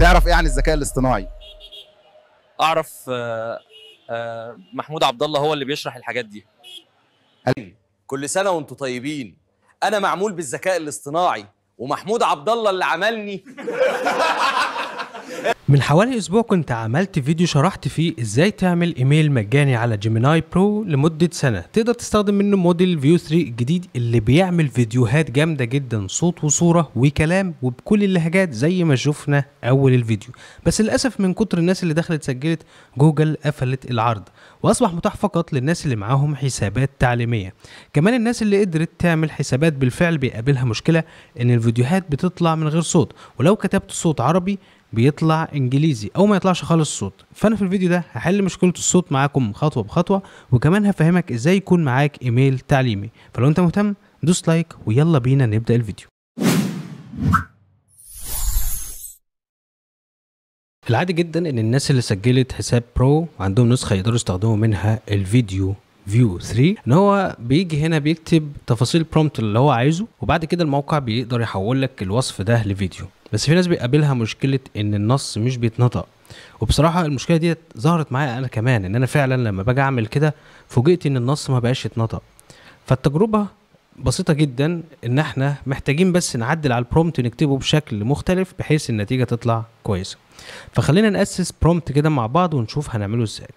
تعرف ايه عن الذكاء الاصطناعي؟ اعرف آه آه محمود عبد الله هو اللي بيشرح الحاجات دي كل سنه وانتم طيبين انا معمول بالذكاء الاصطناعي ومحمود عبد الله اللي عملني من حوالي اسبوع كنت عملت فيديو شرحت فيه ازاي تعمل ايميل مجاني على جيميناي برو لمده سنه تقدر تستخدم منه موديل فيو 3 الجديد اللي بيعمل فيديوهات جامده جدا صوت وصوره وكلام وبكل اللهجات زي ما شفنا اول الفيديو بس للاسف من كتر الناس اللي دخلت سجلت جوجل قفلت العرض واصبح متاح فقط للناس اللي معاهم حسابات تعليميه كمان الناس اللي قدرت تعمل حسابات بالفعل بيقابلها مشكله ان الفيديوهات بتطلع من غير صوت ولو كتبت صوت عربي بيطلع انجليزي او ما يطلعش خالص صوت فانا في الفيديو ده هحل مشكله الصوت معاكم خطوه بخطوه وكمان هفهمك ازاي يكون معاك ايميل تعليمي فلو انت مهتم دوس لايك ويلا بينا نبدا الفيديو العادي جدا ان الناس اللي سجلت حساب برو عندهم نسخه يقدروا يستخدموا منها الفيديو فيو 3 ان هو بيجي هنا بيكتب تفاصيل برومبت اللي هو عايزه وبعد كده الموقع بيقدر يحول لك الوصف ده لفيديو بس في ناس بيقابلها مشكله ان النص مش بيتنطق وبصراحه المشكله دي ظهرت معايا انا كمان ان انا فعلا لما باجي اعمل كده فوجئت ان النص ما بقاش يتنطق فالتجربه بسيطه جدا ان احنا محتاجين بس نعدل على البرومت ونكتبه بشكل مختلف بحيث النتيجه تطلع كويسه فخلينا ناسس برومت كده مع بعض ونشوف هنعمله ازاي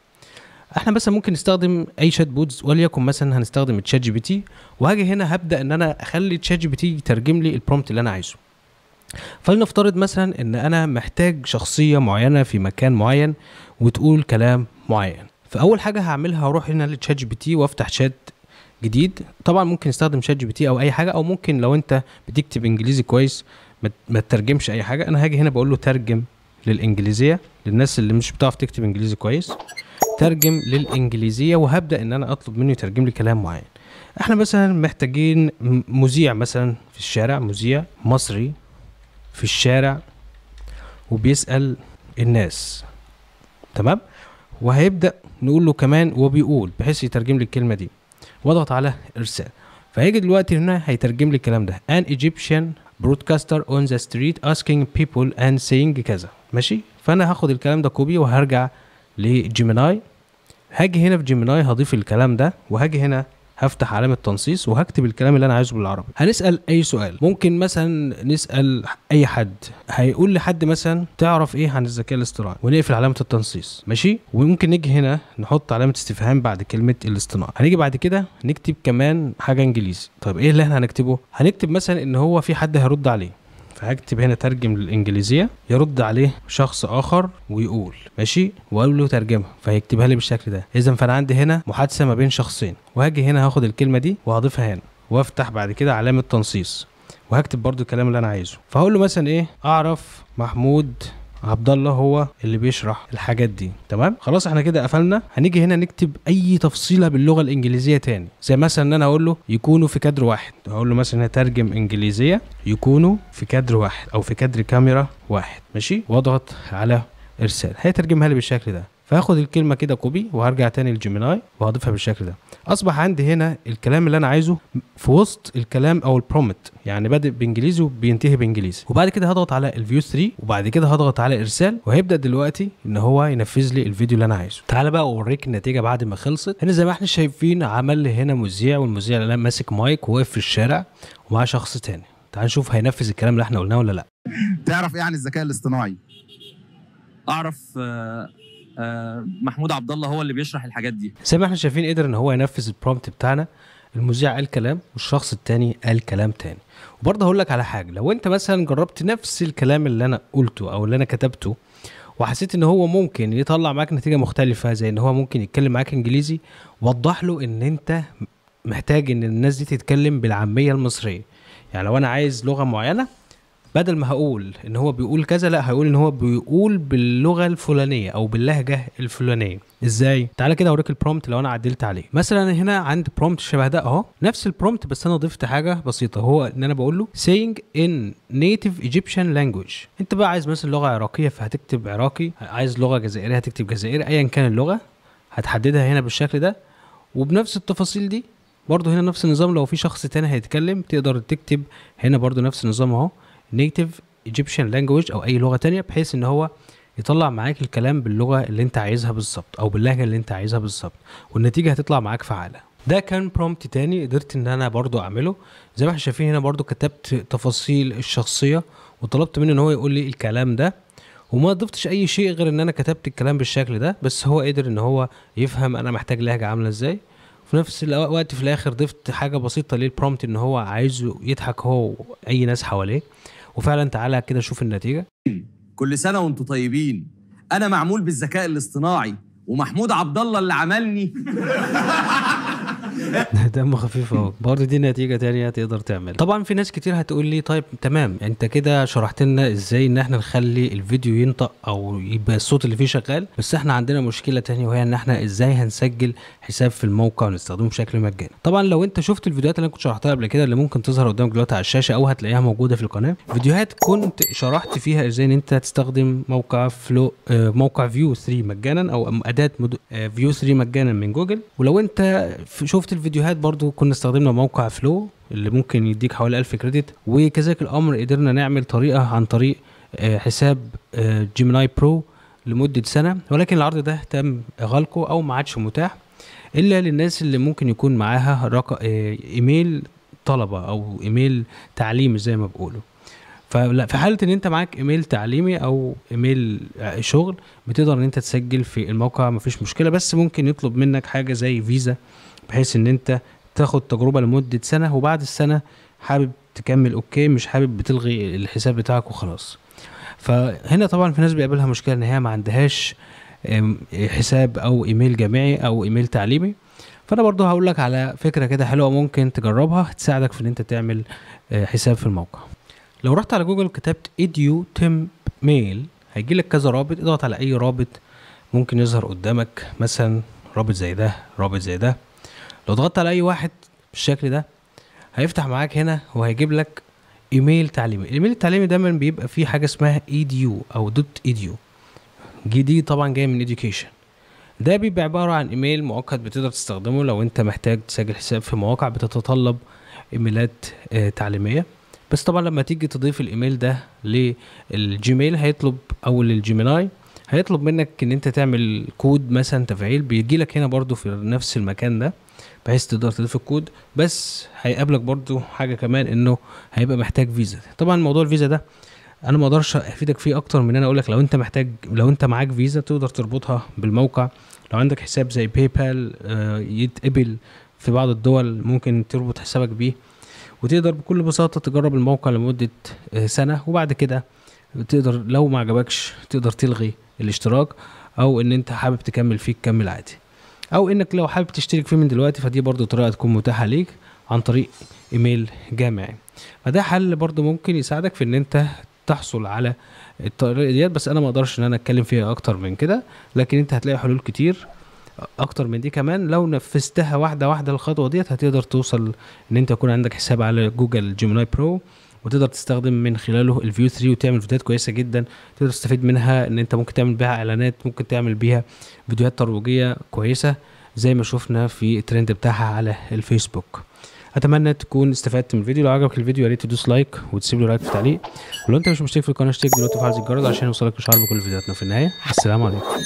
احنا مثلا ممكن نستخدم اي شات بوتس وليكن مثلا هنستخدم تشات جي بي تي وهاجي هنا هبدا ان انا اخلي تشات جي بي تي يترجم لي البرومت اللي انا عايزه فلنفترض مثلا ان انا محتاج شخصيه معينه في مكان معين وتقول كلام معين فاول حاجه هعملها هروح هنا لتشات جي بي تي وافتح شات جديد طبعا ممكن استخدم شات جي بي تي او اي حاجه او ممكن لو انت بتكتب انجليزي كويس ما تترجمش اي حاجه انا هاجي هنا بقول له ترجم للانجليزيه للناس اللي مش بتعرف تكتب انجليزي كويس ترجم للانجليزيه وهبدا ان انا اطلب منه يترجم لي كلام معين احنا مثلا محتاجين مذيع مثلا في الشارع مذيع مصري في الشارع وبيسأل الناس تمام وهيبدأ نقول له كمان وبيقول بحيث يترجم لي الكلمة دي واضغط على إرسال فهيجي دلوقتي هنا هيترجم لي الكلام ده an Egyptian broadcaster on the street asking people and saying كذا ماشي فأنا هاخد الكلام ده كوبي وهرجع لجيميناي هاجي هنا في جيميناي هضيف الكلام ده وهاجي هنا هفتح علامه تنصيص وهكتب الكلام اللي انا عايزه بالعربي هنسال اي سؤال ممكن مثلا نسال اي حد هيقول لحد مثلا تعرف ايه عن الذكاء الاصطناعي ونقفل علامه التنصيص ماشي وممكن نيجي هنا نحط علامه استفهام بعد كلمه الاصطناعي هنيجي بعد كده نكتب كمان حاجه انجليزي طب ايه اللي احنا هنكتبه هنكتب مثلا ان هو في حد هيرد عليه فهكتب هنا ترجم للانجليزيه يرد عليه شخص اخر ويقول ماشي واقول له ترجمها فهيكتبها لي بالشكل ده اذا فانا عندي هنا محادثه ما بين شخصين وهاجي هنا هاخد الكلمه دي وهضيفها هنا وافتح بعد كده علامه تنصيص وهكتب برضو الكلام اللي انا عايزه فهقول له مثلا ايه اعرف محمود عبد الله هو اللي بيشرح الحاجات دي تمام خلاص احنا كده قفلنا هنيجي هنا نكتب اي تفصيله باللغه الانجليزيه تاني زي مثلا ان انا اقول له يكونوا في كادر واحد اقول له مثلا ترجم انجليزيه يكونوا في كادر واحد او في كادر كاميرا واحد ماشي واضغط على ارسال هيترجمها لي بالشكل ده فهاخد الكلمه كده كوبي وهرجع تاني لجيميناي وهضيفها بالشكل ده اصبح عندي هنا الكلام اللي انا عايزه في وسط الكلام او البرومت يعني بادئ بانجليزي وبينتهي بانجليزي وبعد كده هضغط على الفيو 3 وبعد كده هضغط على ارسال وهيبدا دلوقتي ان هو ينفذ لي الفيديو اللي انا عايزه تعالى بقى اوريك النتيجه بعد ما خلصت هنا زي ما احنا شايفين عمل لي هنا مذيع والمذيع اللي ماسك مايك وواقف في الشارع ومعاه شخص تاني تعال نشوف هينفذ الكلام اللي احنا قلناه ولا لا تعرف ايه عن الذكاء الاصطناعي اعرف آه، آه، محمود عبد الله هو اللي بيشرح الحاجات دي زي ما احنا شايفين قدر ان هو ينفذ البرومبت بتاعنا المذيع قال كلام والشخص التاني قال كلام تاني وبرضه هقول لك على حاجه لو انت مثلا جربت نفس الكلام اللي انا قلته او اللي انا كتبته وحسيت ان هو ممكن يطلع معاك نتيجه مختلفه زي ان هو ممكن يتكلم معاك انجليزي وضح له ان انت محتاج ان الناس دي تتكلم بالعاميه المصريه يعني لو انا عايز لغه معينه بدل ما هقول ان هو بيقول كذا لا هقول ان هو بيقول باللغه الفلانيه او باللهجه الفلانيه ازاي تعالى كده اوريك البرومت لو انا عدلت عليه مثلا هنا عند برومت شبه ده اهو نفس البرومت بس انا ضفت حاجه بسيطه هو ان انا بقول له saying in native Egyptian language انت بقى عايز مثلا لغه عراقيه فهتكتب عراقي عايز لغه جزائريه هتكتب جزائري ايا كان اللغه هتحددها هنا بالشكل ده وبنفس التفاصيل دي برضه هنا نفس النظام لو في شخص تاني هيتكلم تقدر تكتب هنا برضه نفس النظام اهو نيتيف ايجيبشن لانجوج او اي لغه تانية بحيث ان هو يطلع معاك الكلام باللغه اللي انت عايزها بالظبط او باللهجه اللي انت عايزها بالظبط والنتيجه هتطلع معاك فعاله ده كان برومبت تاني قدرت ان انا برضو اعمله زي ما احنا شايفين هنا برضو كتبت تفاصيل الشخصيه وطلبت منه ان هو يقول لي الكلام ده وما ضفتش اي شيء غير ان انا كتبت الكلام بالشكل ده بس هو قدر ان هو يفهم انا محتاج لهجه عامله ازاي في نفس الوقت في الاخر ضفت حاجه بسيطه للبرومبت ان هو عايزه يضحك هو اي ناس حواليه وفعلا تعالى كده شوف النتيجه كل سنه وانتم طيبين انا معمول بالذكاء الاصطناعي ومحمود عبد الله اللي عملني دمه خفيف اهو برضه دي نتيجه تانية تقدر تعمل طبعا في ناس كتير هتقول لي طيب تمام انت كده شرحت لنا ازاي ان احنا نخلي الفيديو ينطق او يبقى الصوت اللي فيه شغال بس احنا عندنا مشكله تانية وهي ان احنا ازاي هنسجل حساب في الموقع ونستخدمه بشكل مجاني طبعا لو انت شفت الفيديوهات اللي انا كنت شرحتها قبل كده اللي ممكن تظهر قدامك دلوقتي على الشاشه او هتلاقيها موجوده في القناه فيديوهات كنت شرحت فيها ازاي ان انت تستخدم موقع فلو آه، موقع فيو 3 مجانا او اداه فيو 3 آه، مجانا من جوجل ولو انت شفت الفيديوهات برضو كنا استخدمنا موقع فلو اللي ممكن يديك حوالي 1000 كريدت وكذلك الامر قدرنا نعمل طريقه عن طريق آه، حساب جيميناي آه، برو لمده سنه ولكن العرض ده تم غلقه او ما عادش متاح الا للناس اللي ممكن يكون معاها آه، ايميل طلبه او ايميل تعليمي زي ما بقوله فلا في حاله ان انت معاك ايميل تعليمي او ايميل شغل بتقدر ان انت تسجل في الموقع مفيش مشكله بس ممكن يطلب منك حاجه زي فيزا بحيث ان انت تاخد تجربه لمده سنه وبعد السنه حابب تكمل اوكي مش حابب بتلغي الحساب بتاعك وخلاص فهنا طبعا في ناس بيقابلها مشكله ان هي ما عندهاش حساب او ايميل جامعي او ايميل تعليمي فانا برضو هقول لك على فكره كده حلوه ممكن تجربها تساعدك في ان انت تعمل آه، حساب في الموقع لو رحت على جوجل كتبت ايديو تيم ميل هيجي لك كذا رابط اضغط على اي رابط ممكن يظهر قدامك مثلا رابط زي ده رابط زي ده لو ضغطت على اي واحد بالشكل ده هيفتح معاك هنا وهيجيب لك ايميل تعليمي الايميل التعليمي دايما بيبقى فيه حاجه اسمها اي ديو او دوت اي ديو جي دي طبعا جاي من education ده بيبقى عباره عن ايميل مؤقت بتقدر تستخدمه لو انت محتاج تسجل حساب في مواقع بتتطلب ايميلات آه، تعليميه بس طبعا لما تيجي تضيف الايميل ده للجيميل هيطلب او للجيميناي هيطلب منك ان انت تعمل كود مثلا تفعيل بيجي لك هنا برضو في نفس المكان ده بحيث تقدر تضيف الكود بس هيقابلك برضو حاجه كمان انه هيبقى محتاج فيزا طبعا موضوع الفيزا ده انا ما اقدرش افيدك فيه اكتر من انا اقول لك لو انت محتاج لو انت معاك فيزا تقدر تربطها بالموقع لو عندك حساب زي باي آه، بال يتقبل في بعض الدول ممكن تربط حسابك بيه وتقدر بكل بساطه تجرب الموقع لمده آه، سنه وبعد كده تقدر لو ما عجبكش تقدر تلغي الاشتراك او ان انت حابب تكمل فيه تكمل عادي او انك لو حابب تشترك فيه من دلوقتي فدي برضو طريقه تكون متاحه ليك عن طريق ايميل جامعي فده حل برضو ممكن يساعدك في ان انت تحصل على الطريقه ديت بس انا ما اقدرش ان انا اتكلم فيها اكتر من كده لكن انت هتلاقي حلول كتير اكتر من دي كمان لو نفذتها واحده واحده الخطوه ديت هتقدر توصل ان انت يكون عندك حساب على جوجل جيميناي برو وتقدر تستخدم من خلاله الفيو 3 وتعمل فيديوهات كويسه جدا تقدر تستفيد منها ان انت ممكن تعمل بيها اعلانات ممكن تعمل بيها فيديوهات ترويجيه كويسه زي ما شفنا في الترند بتاعها على الفيسبوك اتمنى تكون استفدت من الفيديو لو عجبك الفيديو يا ريت تدوس لايك وتسيب له رايك في التعليق ولو انت مش مشترك في القناه اشترك دلوقتي وفعل زر الجرس عشان يوصلك اشعار بكل فيديوهاتنا في النهايه السلام عليكم